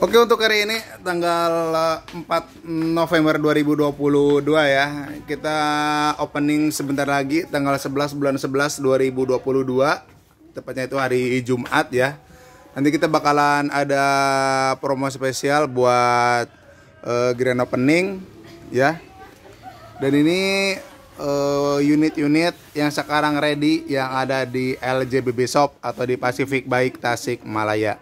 Oke untuk hari ini tanggal 4 eh, November 2022 ya Kita opening sebentar lagi tanggal 11 bulan 11 2022 Tepatnya itu hari Jumat ya Nanti kita bakalan ada promo spesial buat uh, grand opening ya Dan ini eh, unit-unit uh, yang sekarang ready yang ada di LJBB Shop atau di Pacific Bike Tasik Malaya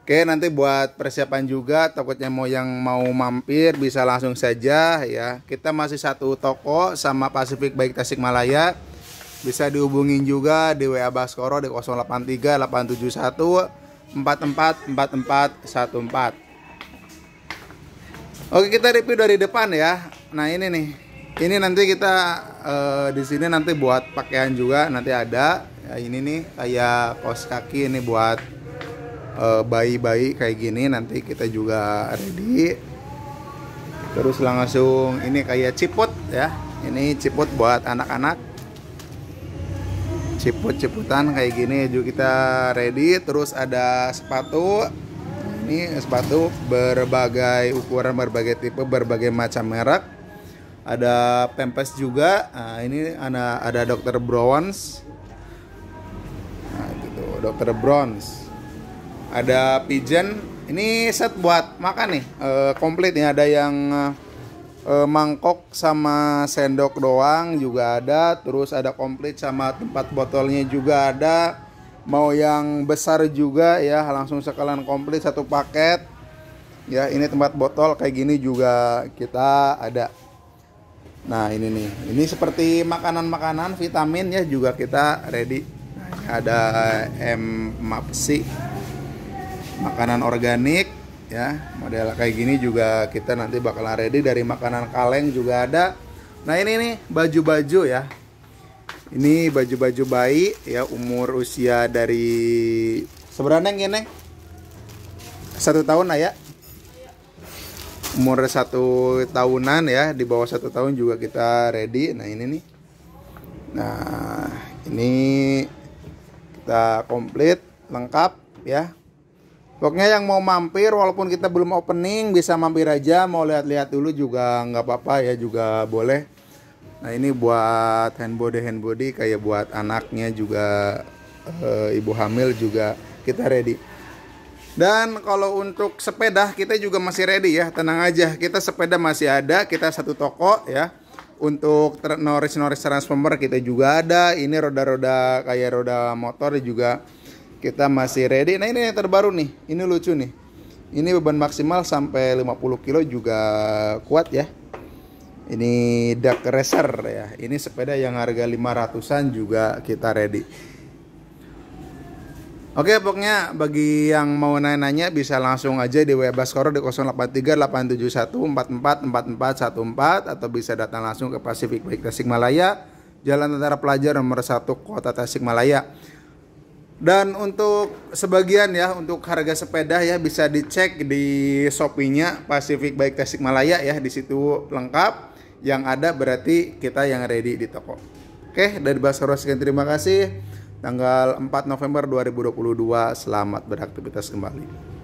Oke nanti buat persiapan juga takutnya mau yang mau mampir bisa langsung saja ya kita masih satu toko sama Pasifik Baik Tasik Malaya bisa dihubungin juga di WA Baskoro di 083 871 44 44 14 Oke kita review dari depan ya nah ini nih ini nanti kita eh, di sini nanti buat pakaian juga nanti ada ya, ini nih kayak kaos kaki ini buat Eh, bayi-bayi kayak gini nanti kita juga ready terus langsung ini kayak ciput ya ini ciput buat anak-anak ciput-ciputan kayak gini juga kita ready terus ada sepatu ini sepatu berbagai ukuran berbagai tipe berbagai macam merek ada pempes juga nah, ini ada ada dokter bronze nah, gitu dokter bronze ada pigeon ini set buat makan nih e, komplit nih ada yang e, mangkok sama sendok doang juga ada terus ada komplit sama tempat botolnya juga ada mau yang besar juga ya langsung sekalian komplit satu paket ya ini tempat botol kayak gini juga kita ada nah ini nih ini seperti makanan-makanan vitamin ya juga kita ready nah, ada M Mapsi makanan organik ya model kayak gini juga kita nanti bakalan ready dari makanan kaleng juga ada nah ini nih baju-baju ya ini baju-baju bayi ya umur usia dari sebenarnya gini satu tahun lah ya umur satu tahunan ya di bawah satu tahun juga kita ready nah ini nih nah ini kita komplit lengkap ya Pokoknya yang mau mampir walaupun kita belum opening bisa mampir aja mau lihat-lihat dulu juga nggak apa-apa ya juga boleh. Nah ini buat handbody handbody kayak buat anaknya juga e, ibu hamil juga kita ready. Dan kalau untuk sepeda kita juga masih ready ya tenang aja kita sepeda masih ada kita satu toko ya. Untuk noris noris transformer kita juga ada ini roda-roda kayak roda motor juga kita masih ready nah ini yang terbaru nih ini lucu nih ini beban maksimal sampai 50 kilo juga kuat ya ini Dark Racer ya ini sepeda yang harga 500an juga kita ready Oke pokoknya bagi yang mau nanya-nanya bisa langsung aja di WA Baskoro di 083 871 44 44 14 atau bisa datang langsung ke Pacific Bike Tasikmalaya Jalan Tentara Pelajar nomor 1 Kota Tasikmalaya dan untuk sebagian ya untuk harga sepeda ya bisa dicek di Shopee-nya Pacific Bike Tasikmalaya ya di situ lengkap. Yang ada berarti kita yang ready di toko. Oke, dari Basoro sekian terima kasih. Tanggal 4 November 2022 selamat beraktivitas kembali.